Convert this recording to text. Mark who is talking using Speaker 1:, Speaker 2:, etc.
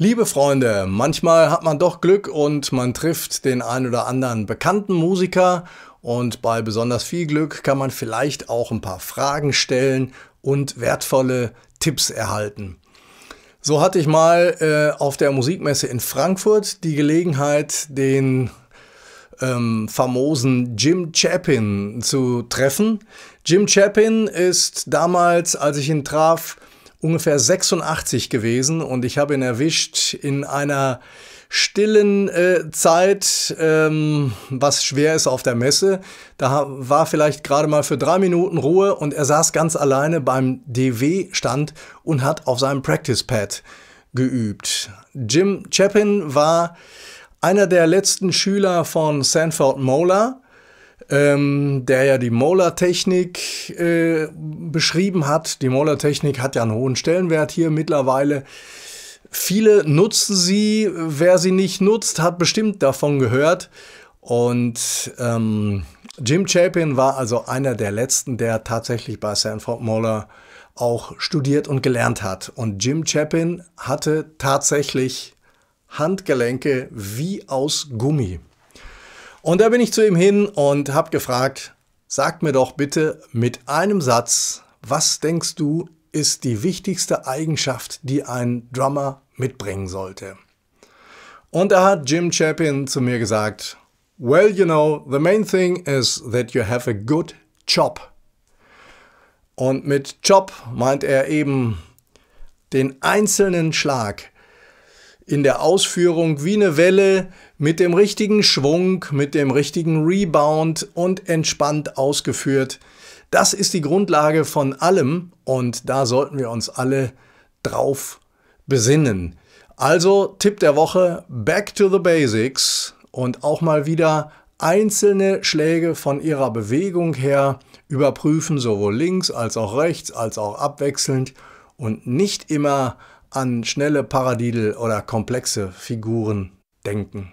Speaker 1: Liebe Freunde, manchmal hat man doch Glück und man trifft den ein oder anderen bekannten Musiker und bei besonders viel Glück kann man vielleicht auch ein paar Fragen stellen und wertvolle Tipps erhalten. So hatte ich mal äh, auf der Musikmesse in Frankfurt die Gelegenheit, den ähm, famosen Jim Chapin zu treffen. Jim Chapin ist damals, als ich ihn traf, ungefähr 86 gewesen und ich habe ihn erwischt in einer stillen äh, Zeit, ähm, was schwer ist auf der Messe. Da war vielleicht gerade mal für drei Minuten Ruhe und er saß ganz alleine beim DW-Stand und hat auf seinem Practice-Pad geübt. Jim Chapin war einer der letzten Schüler von Sanford Moeller ähm, der ja die Molar-Technik äh, beschrieben hat. Die Molar-Technik hat ja einen hohen Stellenwert hier mittlerweile. Viele nutzen sie, wer sie nicht nutzt, hat bestimmt davon gehört. Und ähm, Jim Chapin war also einer der letzten, der tatsächlich bei Sanford Moller auch studiert und gelernt hat. Und Jim Chapin hatte tatsächlich Handgelenke wie aus Gummi. Und da bin ich zu ihm hin und habe gefragt, sag mir doch bitte mit einem Satz, was denkst du ist die wichtigste Eigenschaft, die ein Drummer mitbringen sollte? Und da hat Jim Chapin zu mir gesagt, Well, you know, the main thing is that you have a good chop. Und mit chop meint er eben den einzelnen Schlag, in der Ausführung wie eine Welle mit dem richtigen Schwung, mit dem richtigen Rebound und entspannt ausgeführt. Das ist die Grundlage von allem und da sollten wir uns alle drauf besinnen. Also Tipp der Woche, Back to the Basics und auch mal wieder einzelne Schläge von ihrer Bewegung her überprüfen, sowohl links als auch rechts als auch abwechselnd und nicht immer an schnelle Paradiddle oder komplexe Figuren denken.